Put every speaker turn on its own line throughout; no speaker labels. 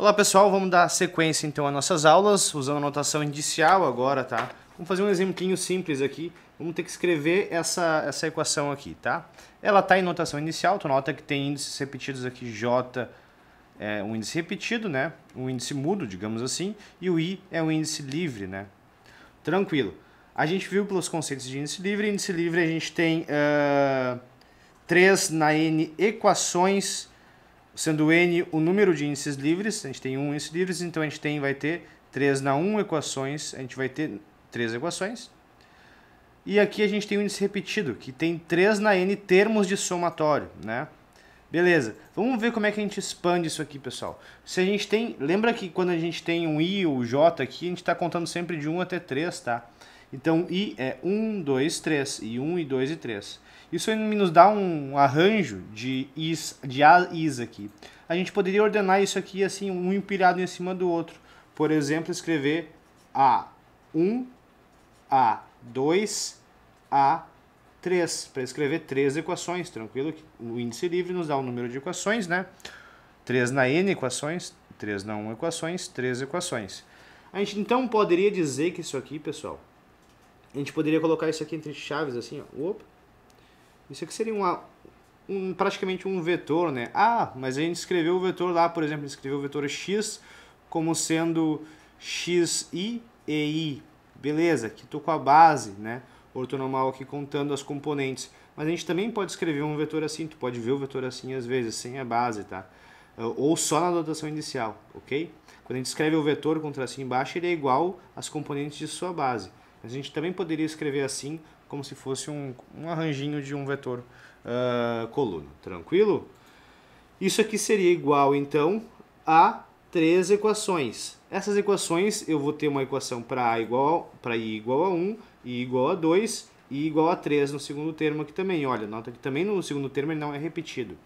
Olá pessoal, vamos dar sequência então às nossas aulas, usando a notação indicial agora, tá? Vamos fazer um exemplinho simples aqui, vamos ter que escrever essa, essa equação aqui, tá? Ela está em notação inicial, tu nota que tem índices repetidos aqui, J é um índice repetido, né? Um índice mudo, digamos assim, e o I é um índice livre, né? Tranquilo. A gente viu pelos conceitos de índice livre, índice livre a gente tem uh, 3 na N equações Sendo n o número de índices livres, a gente tem um índice livre então a gente tem, vai ter 3 na 1 equações, a gente vai ter 3 equações. E aqui a gente tem um índice repetido, que tem 3 na n termos de somatório, né? Beleza, vamos ver como é que a gente expande isso aqui, pessoal. Se a gente tem, lembra que quando a gente tem um i ou j aqui, a gente está contando sempre de 1 até 3, tá? Então i é 1, 2, 3, e 1, e 2 e 3. Isso nos dá um arranjo de is, de a, is aqui. A gente poderia ordenar isso aqui assim, um empilhado em cima do outro. Por exemplo, escrever A1, A2, A3, para escrever três equações, tranquilo? O índice livre nos dá o número de equações, né? 3 na n equações, 3 na 1 equações, 3 equações. A gente então poderia dizer que isso aqui, pessoal, a gente poderia colocar isso aqui entre chaves, assim, ó. Opa. Isso aqui seria uma, um, praticamente um vetor, né? Ah, mas a gente escreveu o vetor lá, por exemplo, escreveu o vetor x como sendo xi e i. Beleza, que estou com a base, né? Ortonormal aqui contando as componentes. Mas a gente também pode escrever um vetor assim, tu pode ver o vetor assim às vezes, sem a base, tá? Ah, ou só na notação inicial, ok? Quando a gente escreve o vetor com tracinho embaixo, ele é igual às componentes de sua base. A gente também poderia escrever assim, como se fosse um, um arranjinho de um vetor uh, Tranquilo? Isso aqui seria igual, então, a três equações. Essas equações, eu vou ter uma equação para i igual, a 1, i igual a 2 e igual a 3 no segundo termo aqui também. Olha, nota que também no segundo termo ele não é repetido.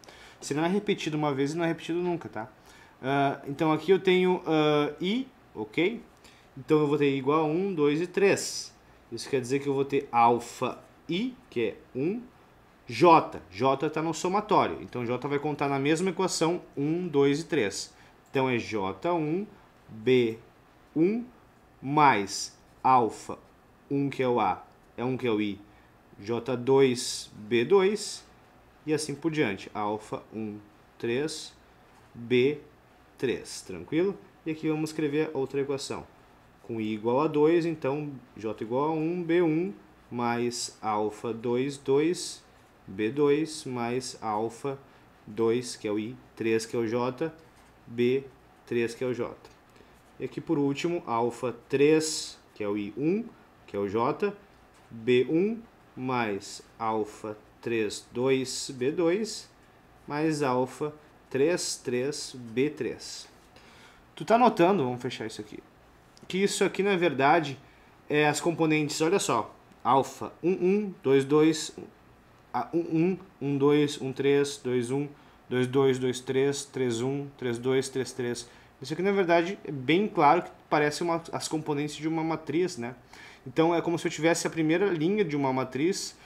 Se não é repetido uma vez, ele não é repetido nunca, tá? Uh, então aqui eu tenho uh, i, ok? Então eu vou ter igual a 1, 2 e 3. Isso quer dizer que eu vou ter alfa i, que é 1, j. j está no somatório, então j vai contar na mesma equação 1, 2 e 3. Então é j1, b1, mais alfa, 1 que é o a, é 1 que é o i, j2, b2, e assim por diante. Alfa 1, 3, B3, tranquilo? E aqui vamos escrever outra equação com i igual a 2, então j igual a 1, b1 mais alfa 2, 2, b2 mais alfa 2, que é o i, 3, que é o j, b, 3, que é o j. E aqui por último, alfa 3, que é o i1, que é o j, b1 mais alfa 3, 2, b2 mais alfa 3, 3, b3. Tu tá notando, vamos fechar isso aqui que isso aqui na verdade é as componentes, olha só, alfa 11, 22, 11, 12, 13, 21, 22, 23, 31, 32, 33. Isso aqui na verdade é bem claro que parece uma, as componentes de uma matriz, né? Então é como se eu tivesse a primeira linha de uma matriz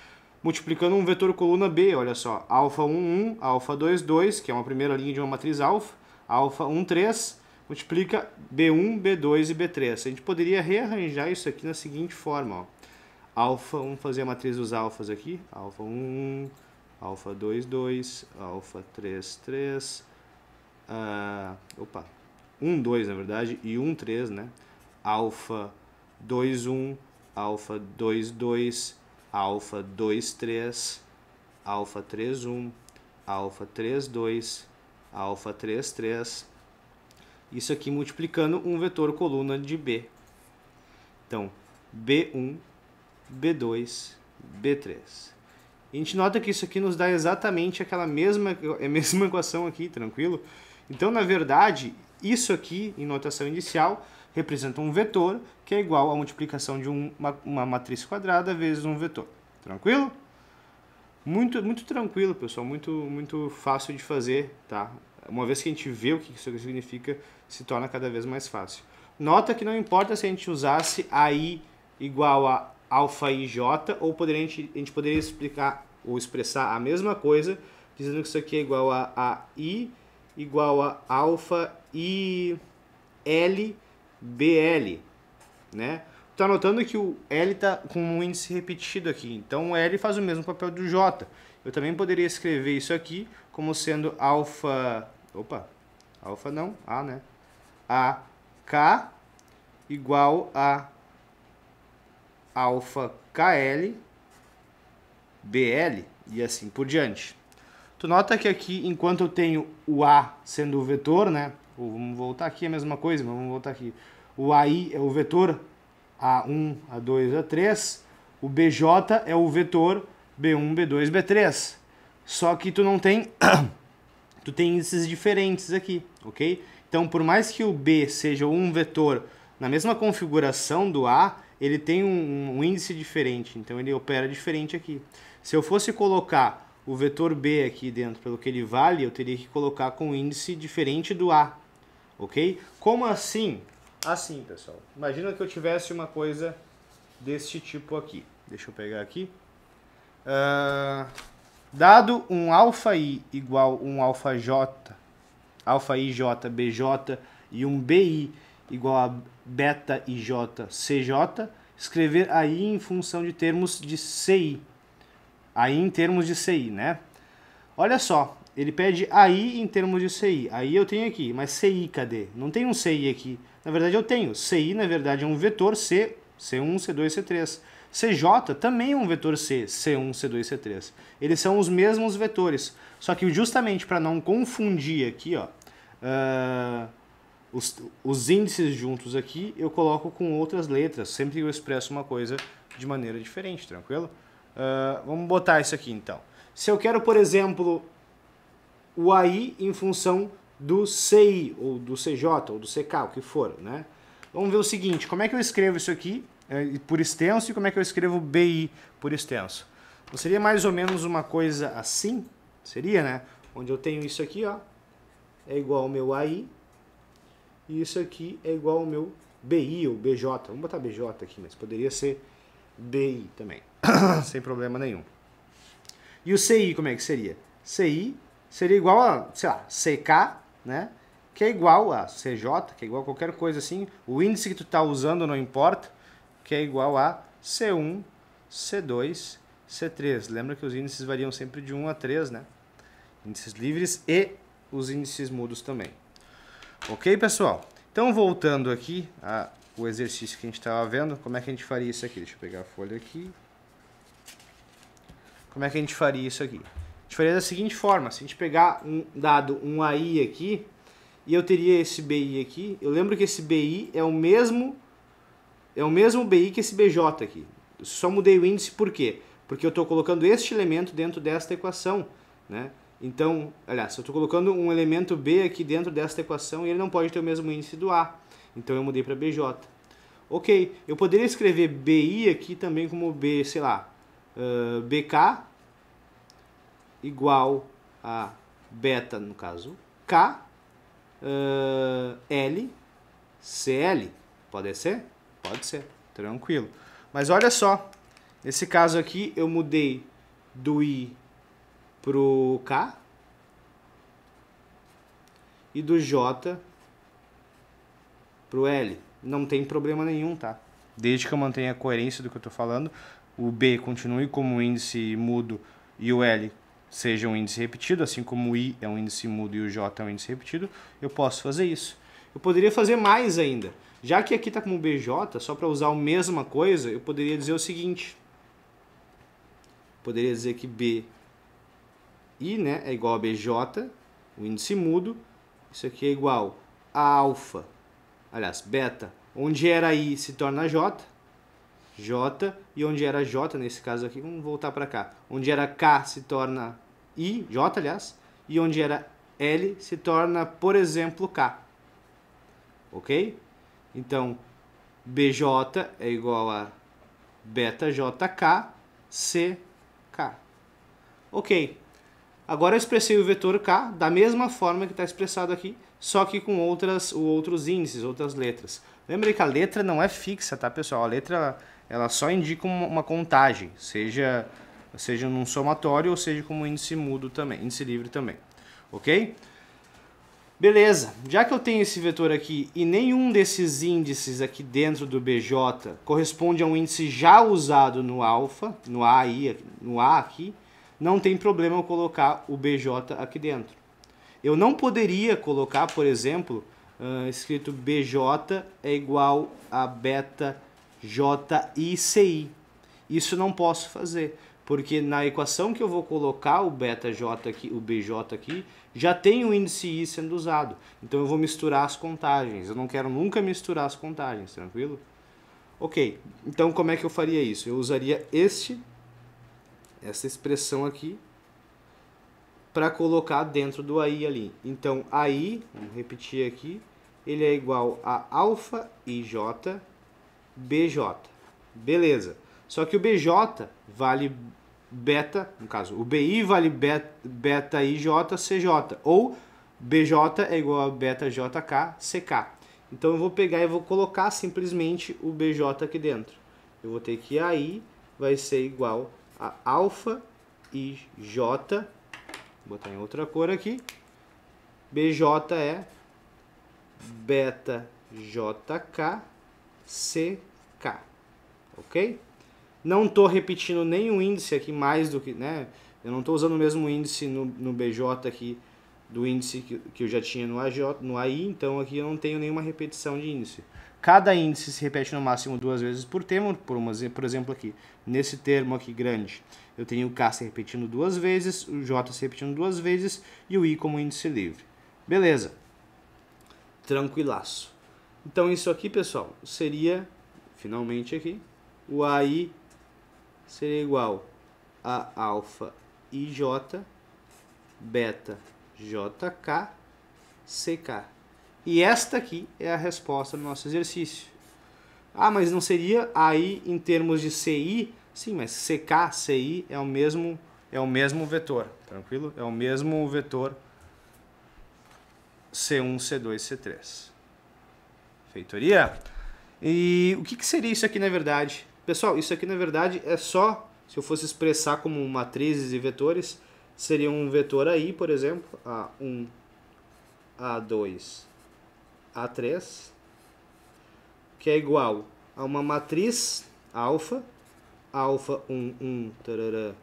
multiplicando um vetor coluna B, olha só, alfa 1, 1, alfa 2, 2, que é uma primeira linha de uma matriz alfa, alfa 1, 3, multiplica B1, B2 e B3. A gente poderia rearranjar isso aqui na seguinte forma. Ó. Alfa, vamos fazer a matriz dos alfas aqui. Alfa 1, alfa 2, 2, alfa 3, 3. Uh, opa, 1, 2 na verdade, e 1, 3, né? Alfa 2, 1, alfa 2, 2, alfa 2, 3, alfa 3, 1, alfa 3, 2, alfa 3, 3 isso aqui multiplicando um vetor coluna de B. Então, B1, B2, B3. E a gente nota que isso aqui nos dá exatamente aquela mesma, é a mesma equação aqui, tranquilo? Então, na verdade, isso aqui, em notação inicial, representa um vetor que é igual à multiplicação de uma, uma matriz quadrada vezes um vetor. Tranquilo? Muito, muito tranquilo, pessoal. Muito, muito fácil de fazer, tá? uma vez que a gente vê o que isso significa, se torna cada vez mais fácil. Nota que não importa se a gente usasse AI igual a alfa e j, ou poderia, a, gente, a gente poderia explicar ou expressar a mesma coisa, dizendo que isso aqui é igual a, a i igual a alfa i l bl, né? Tá notando que o L está com um índice repetido aqui, então o L faz o mesmo papel do J. Eu também poderia escrever isso aqui como sendo alfa Opa, alfa não, A, né? A, K igual a alfa KL BL e assim por diante. Tu nota que aqui, enquanto eu tenho o A sendo o vetor, né? Vamos voltar aqui é a mesma coisa, mas vamos voltar aqui. O AI é o vetor A1, A2, A3. O BJ é o vetor B1, B2, B3. Só que tu não tem tu tem índices diferentes aqui, ok? Então, por mais que o B seja um vetor na mesma configuração do A, ele tem um, um índice diferente, então ele opera diferente aqui. Se eu fosse colocar o vetor B aqui dentro, pelo que ele vale, eu teria que colocar com um índice diferente do A, ok? Como assim? Assim, pessoal. Imagina que eu tivesse uma coisa deste tipo aqui. Deixa eu pegar aqui. Uh... Dado um alfa i igual um alfa j, alfa j, bj e um bi igual a beta j, cj, escrever aí em função de termos de ci. Aí em termos de ci, né? Olha só, ele pede aí em termos de ci. Aí eu tenho aqui, mas ci cadê? Não tem um ci aqui. Na verdade eu tenho. ci na verdade é um vetor c, c1, c2, c3. CJ também é um vetor C, C1, C2, C3. Eles são os mesmos vetores, só que justamente para não confundir aqui, ó, uh, os, os índices juntos aqui, eu coloco com outras letras, sempre que eu expresso uma coisa de maneira diferente, tranquilo? Uh, vamos botar isso aqui então. Se eu quero, por exemplo, o AI em função do CI, ou do CJ, ou do CK, o que for, né? Vamos ver o seguinte, como é que eu escrevo isso aqui é, por extenso e como é que eu escrevo BI por extenso. Então, seria mais ou menos uma coisa assim, seria, né? Onde eu tenho isso aqui, ó, é igual ao meu AI, e isso aqui é igual ao meu BI ou BJ. Vamos botar BJ aqui, mas poderia ser BI também, sem problema nenhum. E o CI, como é que seria? CI seria igual a, sei lá, CK, né? Que é igual a CJ, que é igual a qualquer coisa assim. O índice que tu está usando não importa que é igual a C1, C2, C3. Lembra que os índices variam sempre de 1 a 3, né? Índices livres e os índices mudos também. Ok, pessoal? Então, voltando aqui ao exercício que a gente estava vendo, como é que a gente faria isso aqui? Deixa eu pegar a folha aqui. Como é que a gente faria isso aqui? A gente faria da seguinte forma, se a gente pegar um dado um AI aqui, e eu teria esse BI aqui, eu lembro que esse BI é o mesmo é o mesmo BI que esse BJ aqui. só mudei o índice por quê? Porque eu estou colocando este elemento dentro desta equação. Né? Então, aliás, eu estou colocando um elemento B aqui dentro desta equação e ele não pode ter o mesmo índice do A. Então eu mudei para BJ. Ok, eu poderia escrever BI aqui também como B, sei lá, uh, BK igual a beta, no caso, K, uh, L, CL, pode ser? Pode ser, tranquilo. Mas olha só, nesse caso aqui eu mudei do I pro K e do J pro L. Não tem problema nenhum, tá? Desde que eu mantenha a coerência do que eu estou falando, o B continue como índice mudo e o L seja um índice repetido, assim como o I é um índice mudo e o J é um índice repetido, eu posso fazer isso. Eu poderia fazer mais ainda. Já que aqui está como BJ, só para usar a mesma coisa, eu poderia dizer o seguinte. Poderia dizer que BI né, é igual a BJ, o índice mudo. Isso aqui é igual a alfa, aliás, beta, onde era I se torna J. J, e onde era J, nesse caso aqui, vamos voltar para cá. Onde era K se torna I, J, aliás, e onde era L se torna, por exemplo, K. Ok? Então, BJ é igual a beta JK, CK. Ok. Agora eu expressei o vetor K da mesma forma que está expressado aqui, só que com outras, outros índices, outras letras. Lembre que a letra não é fixa, tá, pessoal? A letra ela só indica uma contagem, seja, seja num somatório ou seja como índice mudo também, índice livre também. Ok? Beleza, já que eu tenho esse vetor aqui e nenhum desses índices aqui dentro do BJ corresponde a um índice já usado no alfa, no A, aí, no A aqui, não tem problema eu colocar o BJ aqui dentro. Eu não poderia colocar, por exemplo, uh, escrito BJ é igual a beta JICI. Isso não posso fazer, porque na equação que eu vou colocar o beta j aqui, o bj aqui, já tem o índice i sendo usado. Então eu vou misturar as contagens. Eu não quero nunca misturar as contagens, tranquilo? OK. Então como é que eu faria isso? Eu usaria este essa expressão aqui para colocar dentro do AI ali. Então AI, vamos repetir aqui, ele é igual a alfa ij bj. Beleza. Só que o BJ vale beta, no caso, o BI vale beta, beta IJ CJ, ou BJ é igual a beta JK CK. Então eu vou pegar e vou colocar simplesmente o BJ aqui dentro. Eu vou ter que AI vai ser igual a alfa IJ, vou botar em outra cor aqui, BJ é beta JK CK, ok? Não estou repetindo nenhum índice aqui mais do que, né? Eu não estou usando o mesmo índice no, no BJ aqui do índice que, que eu já tinha no, AJ, no AI, então aqui eu não tenho nenhuma repetição de índice. Cada índice se repete no máximo duas vezes por termo, por, uma, por exemplo aqui, nesse termo aqui grande, eu tenho o K se repetindo duas vezes, o J se repetindo duas vezes e o I como índice livre. Beleza, tranquilaço. Então isso aqui, pessoal, seria, finalmente aqui, o AI seria igual a alfa IJ, beta JK, CK. E esta aqui é a resposta do nosso exercício. Ah, mas não seria aí em termos de CI? Sim, mas CK, CI é o mesmo é o mesmo vetor, tranquilo? É o mesmo vetor C1, C2, C3. Feitoria? E o que, que seria isso aqui na verdade? Pessoal, isso aqui na verdade é só, se eu fosse expressar como matrizes e vetores, seria um vetor aí, por exemplo, A1, A2, A3, que é igual a uma matriz alfa, alfa 1, 1, tarará,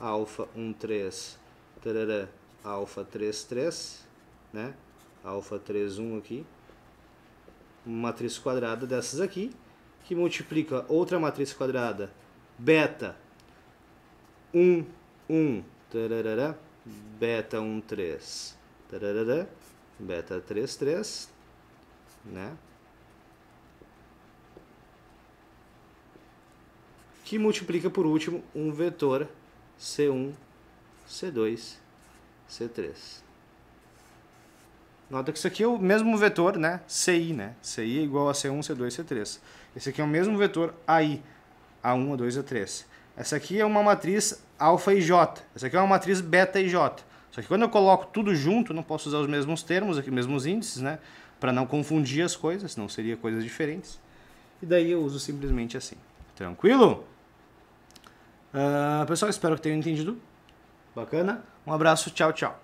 alfa 1, 3, tarará, alfa 3, 3, né? Alfa 3, 1 aqui, uma matriz quadrada dessas aqui, que multiplica outra matriz quadrada, beta 1, 1, tararara, beta 1, 3, tararara, beta 3, 3, né? Que multiplica por último um vetor C1, C2, C3. Nota que isso aqui é o mesmo vetor, né? CI, né? CI é igual a C1, C2, C3. Esse aqui é o mesmo vetor AI, A1, A2, A3. Essa aqui é uma matriz alfa e J. Essa aqui é uma matriz beta e J. Só que quando eu coloco tudo junto, não posso usar os mesmos termos, aqui, mesmos índices, né? Para não confundir as coisas, senão seria coisas diferentes. E daí eu uso simplesmente assim. Tranquilo? Uh, pessoal, espero que tenham entendido. Bacana? Um abraço, tchau, tchau.